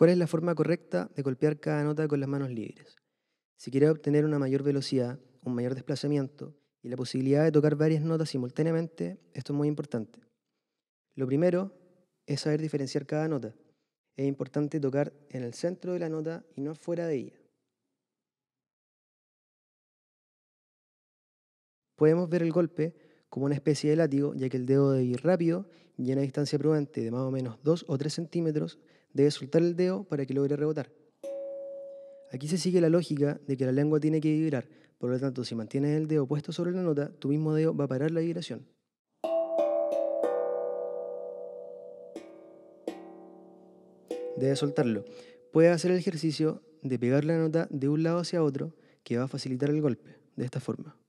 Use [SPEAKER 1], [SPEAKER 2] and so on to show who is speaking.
[SPEAKER 1] ¿Cuál es la forma correcta de golpear cada nota con las manos libres? Si quieres obtener una mayor velocidad, un mayor desplazamiento y la posibilidad de tocar varias notas simultáneamente, esto es muy importante. Lo primero es saber diferenciar cada nota. Es importante tocar en el centro de la nota y no fuera de ella. Podemos ver el golpe como una especie de látigo, ya que el dedo debe ir rápido y a una distancia probante de más o menos 2 o 3 centímetros debe soltar el dedo para que logre rebotar. Aquí se sigue la lógica de que la lengua tiene que vibrar, por lo tanto si mantienes el dedo puesto sobre la nota, tu mismo dedo va a parar la vibración. Debes soltarlo. Puedes hacer el ejercicio de pegar la nota de un lado hacia otro, que va a facilitar el golpe, de esta forma.